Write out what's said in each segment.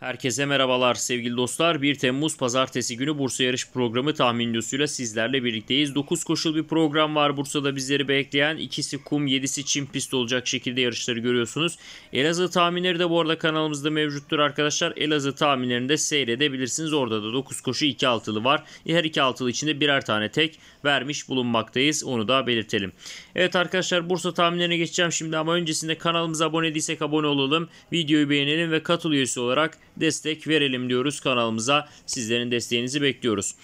Herkese merhabalar sevgili dostlar. 1 Temmuz pazartesi günü Bursa Yarış Programı tahminlosuyla sizlerle birlikteyiz. 9 koşul bir program var Bursa'da bizleri bekleyen. ikisi kum, 7'si çim pist olacak şekilde yarışları görüyorsunuz. Elazığ tahminleri de bu arada kanalımızda mevcuttur arkadaşlar. Elazığ tahminlerini de seyredebilirsiniz. Orada da 9 koşu 2 altılı var. Her 2 altılı içinde birer tane tek vermiş bulunmaktayız. Onu da belirtelim. Evet arkadaşlar Bursa tahminlerine geçeceğim şimdi ama öncesinde kanalımıza abone değilsek abone olalım. Videoyu beğenelim ve katıl üyesi olarak destek verelim diyoruz kanalımıza. Sizlerin desteğinizi bekliyoruz.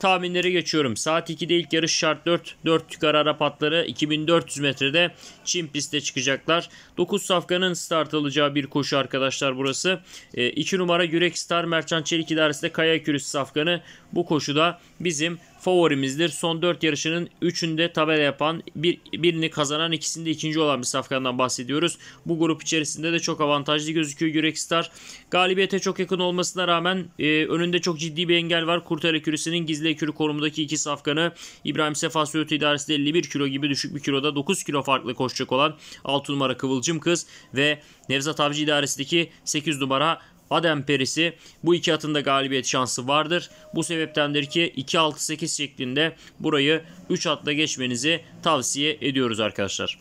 Tahminlere geçiyorum. Saat 2'de ilk yarış şart 4. 4 yukarı Arap atları 2400 metrede Çin pistte çıkacaklar. 9 safkanın start alacağı bir koşu arkadaşlar burası. 2 e, ee, numara Yürek Star Merçan Çelik idaresinde Kaya Kürüs safkanı bu koşuda bizim favorimizdir. Son 4 yarışının 3'ünde tabela yapan, bir, birini kazanan, ikisinde ikinci olan bir safkandan bahsediyoruz. Bu grup içerisinde de çok avantajlı gözüküyor Yürekstar. Galibiyete çok yakın olmasına rağmen e, önünde çok ciddi bir engel var. Kurtar Ekürüsü'nün gizli ekürü konumundaki iki safkanı İbrahim Sefa Söğüt idaresi 51 kilo gibi düşük bir kiloda 9 kilo farklı koşacak olan 6 numara Kıvılcım Kız ve Nevzat Avcı idaresindeki 8 numara Adem Perisi bu iki atın da galibiyet şansı vardır. Bu sebeptendir ki 2-6-8 şeklinde burayı 3 atla geçmenizi tavsiye ediyoruz arkadaşlar.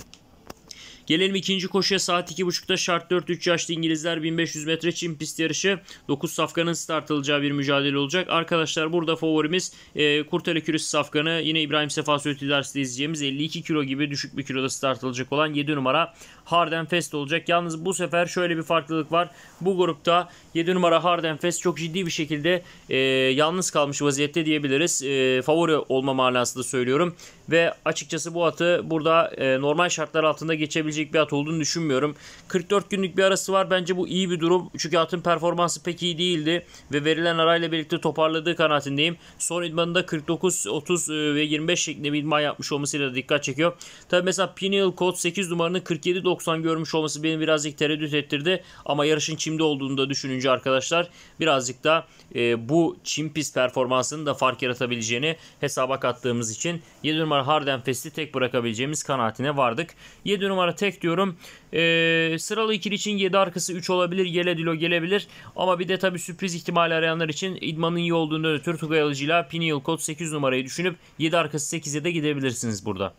Gelelim ikinci koşuya saat 2.30'da şart 4 3 yaşlı İngilizler 1500 metre çim pist yarışı 9 safkanın start alacağı bir mücadele olacak. Arkadaşlar burada favorimiz e, Kurtar Kürüs safkanı yine İbrahim Sefa Söğütlü dersinde izleyeceğimiz 52 kilo gibi düşük bir kiloda start alacak olan 7 numara Harden Fest olacak. Yalnız bu sefer şöyle bir farklılık var. Bu grupta 7 numara Harden Fest çok ciddi bir şekilde e, yalnız kalmış vaziyette diyebiliriz. E, favori olma manasında söylüyorum. Ve açıkçası bu atı burada e, normal şartlar altında geçebilecek bir at olduğunu düşünmüyorum. 44 günlük bir arası var. Bence bu iyi bir durum. Çünkü atın performansı pek iyi değildi. Ve verilen arayla birlikte toparladığı kanaatindeyim. Son idmanında 49, 30 ve 25 şeklinde bir idman yapmış olmasıyla dikkat çekiyor. Tabi mesela Pineal Code 8 numaranın 47 90 görmüş olması beni birazcık tereddüt ettirdi. Ama yarışın çimde olduğunu da düşününce arkadaşlar birazcık da e, bu çim pist performansının da fark yaratabileceğini hesaba kattığımız için 7 numara Harden Fest'i tek bırakabileceğimiz kanaatine vardık. 7 numara tek diyorum. E, sıralı ikili için 7 arkası 3 olabilir. Geledilo gelebilir. Ama bir de tabii sürpriz ihtimali arayanlar için idmanın iyi olduğundan ötürü Tugay Alıcı'yla Pineal Code 8 numarayı düşünüp 7 arkası 8'e de gidebilirsiniz burada.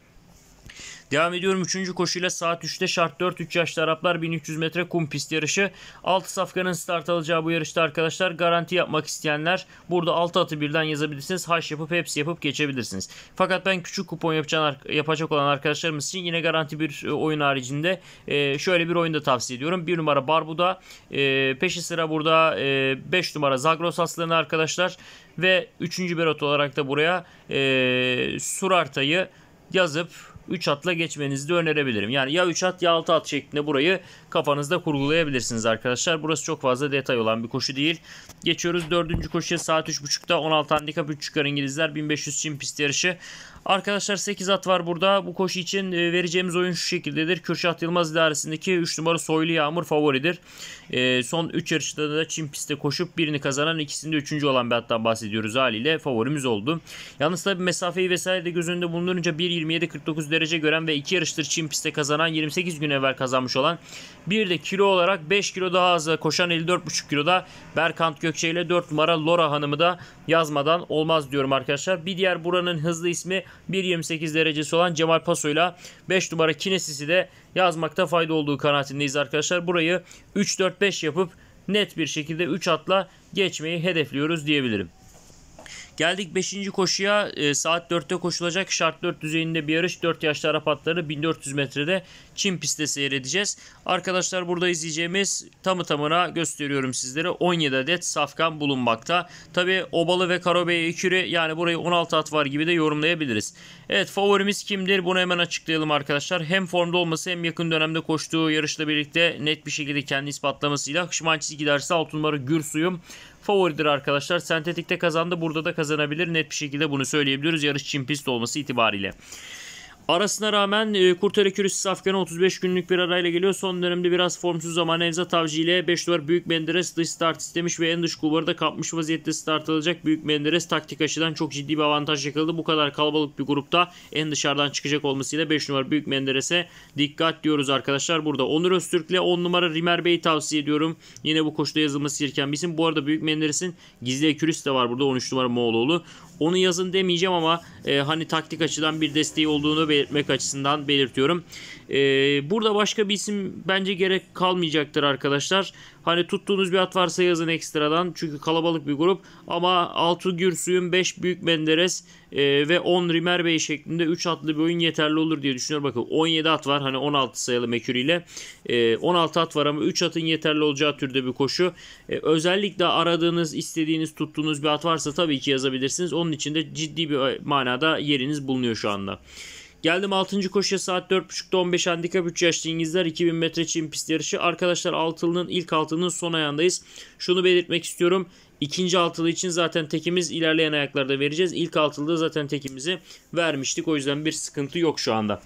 Devam ediyorum 3. koşuyla saat 3'te şart 4 3 yaşlı Araplar 1300 metre kum pist yarışı. 6 safkanın start alacağı bu yarışta arkadaşlar garanti yapmak isteyenler burada 6 atı birden yazabilirsiniz. Haş yapıp hepsi yapıp geçebilirsiniz. Fakat ben küçük kupon yapacak, yapacak olan arkadaşlarımız için yine garanti bir e, oyun haricinde e, şöyle bir oyun da tavsiye ediyorum. 1 numara Barbuda e, peşi sıra burada 5 numara Zagros aslanı arkadaşlar ve 3. berot olarak da buraya Surarta'yı yazıp 3 atla geçmenizi de önerebilirim. Yani ya 3 at ya 6 at şeklinde burayı kafanızda kurgulayabilirsiniz arkadaşlar. Burası çok fazla detay olan bir koşu değil. Geçiyoruz 4. koşuya saat 3.30'da 16 handikap 3 çıkar İngilizler 1500 çim pist yarışı. Arkadaşlar 8 at var burada. Bu koşu için e, vereceğimiz oyun şu şekildedir. Kürşat Yılmaz idaresindeki 3 numara Soylu Yağmur favoridir. E, son 3 yarışta da Çin pistte koşup birini kazanan ikisinde 3. olan bir attan bahsediyoruz haliyle. Favorimiz oldu. Yalnız tabi mesafeyi vesaire de göz önünde bulundurunca 1.27.49 derece gören ve 2 yarıştır Çin pistte kazanan 28 gün evvel kazanmış olan bir de kilo olarak 5 kilo daha az koşan 54.5 kiloda Berkant Gökçe ile 4 numara Lora Hanım'ı da yazmadan olmaz diyorum arkadaşlar. Bir diğer buranın hızlı ismi 1.28 derecesi olan Cemal paso ile 5 numara Kinesis'i de yazmakta fayda olduğu kanaatindeyiz arkadaşlar. Burayı 3-4-5 yapıp net bir şekilde 3 atla geçmeyi hedefliyoruz diyebilirim. Geldik 5. koşuya e, saat 4'te koşulacak şart 4 düzeyinde bir yarış 4 yaşlı Arap atları 1400 metrede Çin pistte seyredeceğiz. Arkadaşlar burada izleyeceğimiz tamı tamına gösteriyorum sizlere 17 adet safkan bulunmakta. Tabi Obalı ve Karabey iküre yani burayı 16 at var gibi de yorumlayabiliriz. Evet favorimiz kimdir bunu hemen açıklayalım arkadaşlar. Hem formda olması hem yakın dönemde koştuğu yarışla birlikte net bir şekilde kendi ispatlamasıyla Şımançiz giderse 6 numara Gürsuyum favoridir arkadaşlar. Sentetikte kazandı burada da kazanabilir. Net bir şekilde bunu söyleyebiliyoruz yarış çim pist olması itibariyle. Arasına rağmen e, Kurtarı Kürüsüz Afgan'a 35 günlük bir arayla geliyor. Son dönemde biraz formsuz ama nevza Avcı ile 5 numara Büyük Menderes dış start istemiş ve en dış kulvarda kapmış vaziyette start alacak Büyük Menderes taktik açıdan çok ciddi bir avantaj yakaladı. Bu kadar kalabalık bir grupta en dışarıdan çıkacak olmasıyla 5 numara Büyük Menderes'e dikkat diyoruz arkadaşlar burada. Onur Öztürk ile 10 numara Rimer Bey'i tavsiye ediyorum. Yine bu koşuda yazılması gereken bir isim. Bu arada Büyük Menderes'in Gizli Ekürüs de var burada 13 numara Moğoloğlu. Onu yazın demeyeceğim ama e, hani taktik açıdan bir desteği olduğunu belirtiyorum belirtmek açısından belirtiyorum. E, burada başka bir isim bence gerek kalmayacaktır arkadaşlar. Hani tuttuğunuz bir at varsa yazın ekstradan. Çünkü kalabalık bir grup. Ama 6 Gürsü'nün 5 Büyük Menderes e, ve 10 Rimer Bey şeklinde 3 atlı bir oyun yeterli olur diye düşünüyorum. Bakın 17 at var. Hani 16 sayılı Mekuri ile. E, 16 at var ama 3 atın yeterli olacağı türde bir koşu. E, özellikle aradığınız, istediğiniz, tuttuğunuz bir at varsa tabii ki yazabilirsiniz. Onun için de ciddi bir e, manada yeriniz bulunuyor şu anda. Geldim 6. koşuya saat 4.30'da 15 handikap 3 yaşlı İngilizler 2000 metre çim pist yarışı. Arkadaşlar altılının ilk altının son ayağındayız. Şunu belirtmek istiyorum. İkinci altılı için zaten tekimiz ilerleyen ayaklarda vereceğiz. İlk altılıda zaten tekimizi vermiştik. O yüzden bir sıkıntı yok şu anda.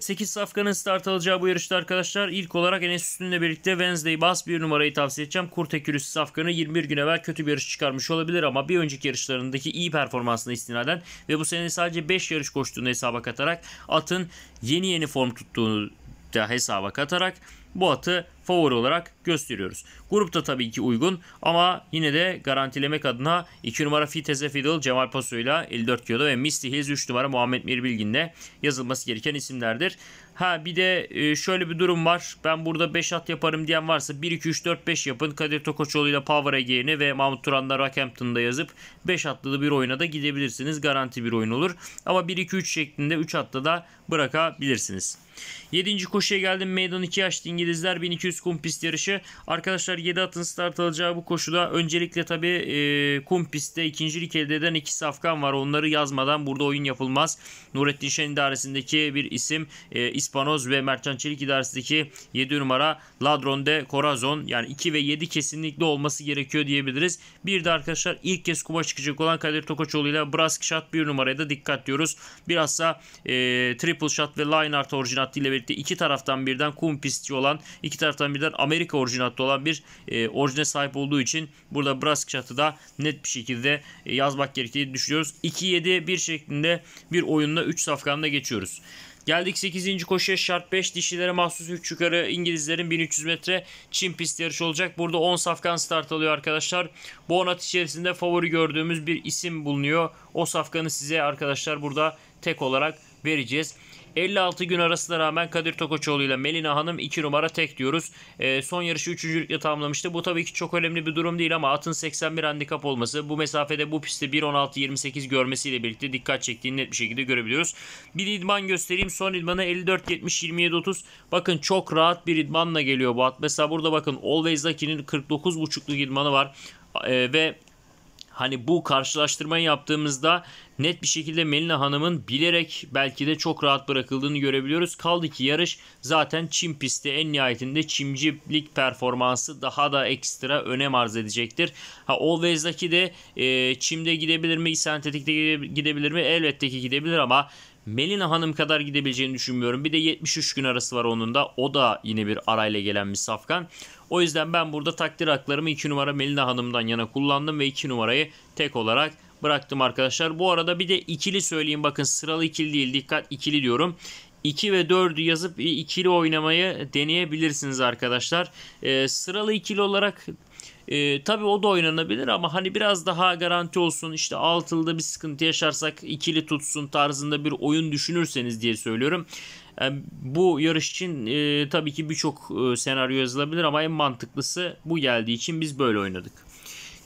8 safkanın start alacağı bu yarışta arkadaşlar ilk olarak Enes Üstün'le birlikte Wednesday Bas bir numarayı tavsiye edeceğim. Kurtekürüs safkanı 21 gün evvel kötü bir yarış çıkarmış olabilir ama bir önceki yarışlarındaki iyi performansını istinaden ve bu sene sadece 5 yarış koştuğunu hesaba katarak atın yeni yeni form tuttuğunu da hesaba katarak bu atı favori olarak gösteriyoruz. Grupta tabii ki uygun ama yine de garantilemek adına 2 numara Fiteze Fiddle Cemal Paso ile 54 kiloda ve Misty Hills 3 numara Muhammed Mir Bilgin ile yazılması gereken isimlerdir. Ha bir de e, şöyle bir durum var. Ben burada 5 at yaparım diyen varsa 1 2 3 4 5 yapın. Kadir Tokoçoğlu ile Power Ege'ni ve Mahmut Turan'la Rockhampton'da yazıp 5 atlı bir oyuna da gidebilirsiniz. Garanti bir oyun olur. Ama 1 2 3 şeklinde 3 atlı da bırakabilirsiniz. 7. koşuya geldim. Meydan 2 açtı İngilizler 1200 kum pist yarışı. Arkadaşlar 7 atın start alacağı bu koşuda öncelikle tabi e, kum pistte ikincilik elde eden iki safkan var. Onları yazmadan burada oyun yapılmaz. Nurettin Şen idaresindeki bir isim e, İspanoz ve Mertcan Çelik idaresindeki 7 numara Ladron de Corazon yani 2 ve 7 kesinlikle olması gerekiyor diyebiliriz. Bir de arkadaşlar ilk kez kuma çıkacak olan Kadir Tokoçoğlu ile Brask Shot 1 numaraya da dikkat diyoruz. Bilhassa e, Triple Shot ve Line Art orijinal hattıyla birlikte iki taraftan birden kum pisti olan iki taraftan birden Amerika orijinatlı olan bir e, orijine sahip olduğu için burada Brask çatı da net bir şekilde e, yazmak gerektiğini düşünüyoruz. 2-7-1 şeklinde bir oyunla 3 safkanla geçiyoruz. Geldik 8. koşuya şart 5 dişilere mahsus 3 yukarı İngilizlerin 1300 metre Çin pist yarışı olacak. Burada 10 safkan start alıyor arkadaşlar. Bu 10 at içerisinde favori gördüğümüz bir isim bulunuyor. O safkanı size arkadaşlar burada tek olarak vereceğiz. 56 gün arasına rağmen Kadir Tokoçoğlu ile Melina Hanım 2 numara tek diyoruz. E, son yarışı 3. lükle tamamlamıştı. Bu tabii ki çok önemli bir durum değil ama atın 81 handikap olması bu mesafede bu pistte 116-28 görmesiyle birlikte dikkat çektiğini net bir şekilde görebiliyoruz. Bir idman göstereyim. Son idmanı 54-70-27-30. Bakın çok rahat bir idmanla geliyor bu at. Mesela burada bakın Always Lucky'nin 49.5'luk idmanı var. E, ve hani bu karşılaştırmayı yaptığımızda net bir şekilde Melina Hanım'ın bilerek belki de çok rahat bırakıldığını görebiliyoruz. Kaldı ki yarış zaten Çim pisti en nihayetinde Çimcilik performansı daha da ekstra önem arz edecektir. Ha Always'daki de e, Çim'de gidebilir mi? Sentetik'te gidebilir mi? Elbette ki gidebilir ama Melina Hanım kadar gidebileceğini düşünmüyorum. Bir de 73 gün arası var onun da. O da yine bir arayla gelen bir safkan. O yüzden ben burada takdir haklarımı 2 numara Melina Hanım'dan yana kullandım ve 2 numarayı tek olarak bıraktım arkadaşlar. Bu arada bir de ikili söyleyeyim bakın sıralı ikili değil dikkat ikili diyorum. 2 ve 4'ü yazıp ikili oynamayı deneyebilirsiniz arkadaşlar. Ee, sıralı ikili olarak e, tabii o da oynanabilir ama hani biraz daha garanti olsun işte altılıda bir sıkıntı yaşarsak ikili tutsun tarzında bir oyun düşünürseniz diye söylüyorum bu yarış için e, tabii ki birçok e, senaryo yazılabilir ama en mantıklısı bu geldiği için biz böyle oynadık.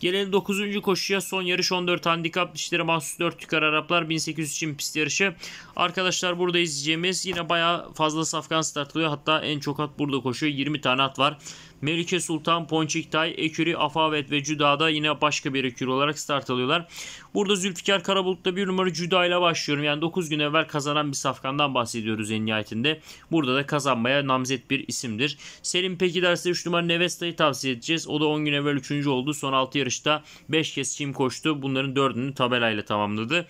Gelelim 9. koşuya son yarış 14 handikap dişleri mahsus 4 tükar Araplar 1800 çim pist yarışı. Arkadaşlar burada izleyeceğimiz yine baya fazla safkan startlıyor. Hatta en çok at burada koşuyor. 20 tane at var. Melike Sultan, Ponçiktay, Eküri, Afavet ve Cuda da yine başka bir ekür olarak start alıyorlar. Burada Zülfikar Karabulut'ta bir numara Cüda ile başlıyorum. Yani 9 gün evvel kazanan bir safkandan bahsediyoruz en nihayetinde. Burada da kazanmaya namzet bir isimdir. Selim Peki derse 3 numara Nevesta'yı tavsiye edeceğiz. O da 10 gün evvel 3. oldu. Son 6 yarışta 5 kez çim koştu. Bunların 4'ünü tabelayla tamamladı.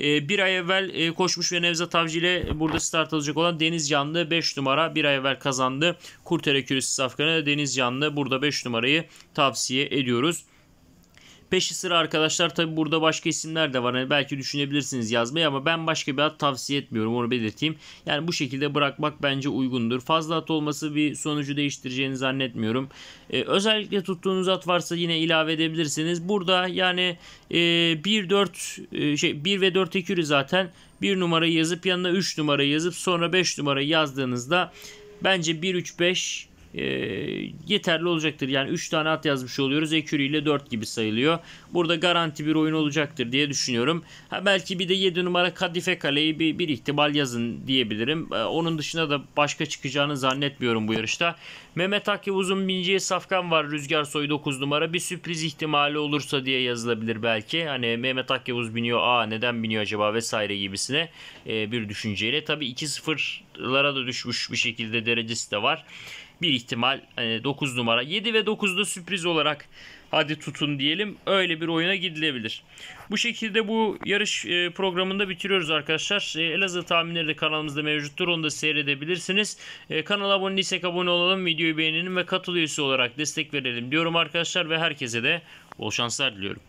E, bir ay evvel e, koşmuş ve Nevzat Avcı ile burada start alacak olan Deniz Canlı 5 numara bir ay evvel kazandı. Kurtere Kürüsü Safkan'ı Deniz Canlı burada 5 numarayı tavsiye ediyoruz. Peşi sıra arkadaşlar tabi burada başka isimler de var. Yani belki düşünebilirsiniz yazmayı ama ben başka bir at tavsiye etmiyorum onu belirteyim. Yani bu şekilde bırakmak bence uygundur. Fazla at olması bir sonucu değiştireceğini zannetmiyorum. Ee, özellikle tuttuğunuz at varsa yine ilave edebilirsiniz. Burada yani e, 1-4 e, şey 1 ve 4 ekürü zaten 1 numarayı yazıp yanına 3 numarayı yazıp sonra 5 numarayı yazdığınızda bence 1-3-5 e, yeterli olacaktır. Yani 3 tane at yazmış oluyoruz. Ekürü ile 4 gibi sayılıyor. Burada garanti bir oyun olacaktır diye düşünüyorum. Ha belki bir de 7 numara Kadife Kale'yi bir, bir ihtimal yazın diyebilirim. E, onun dışında da başka çıkacağını zannetmiyorum bu yarışta. Mehmet Akif Uzun Binci'ye Safkan var. Rüzgar Soy 9 numara. Bir sürpriz ihtimali olursa diye yazılabilir belki. Hani Mehmet Akyavuz biniyor. Aa neden biniyor acaba vesaire gibisine e, bir düşünceyle. Tabii 2-0'lara da düşmüş bir şekilde derecesi de var bir ihtimal hani 9 numara 7 ve 9'da sürpriz olarak hadi tutun diyelim öyle bir oyuna gidilebilir. Bu şekilde bu yarış e, programında bitiriyoruz arkadaşlar. E, Elazığ tahminleri de kanalımızda mevcuttur. Onu da seyredebilirsiniz. E, kanala abone değilsek abone olalım. Videoyu beğenelim ve katıl olarak destek verelim diyorum arkadaşlar ve herkese de bol şanslar diliyorum.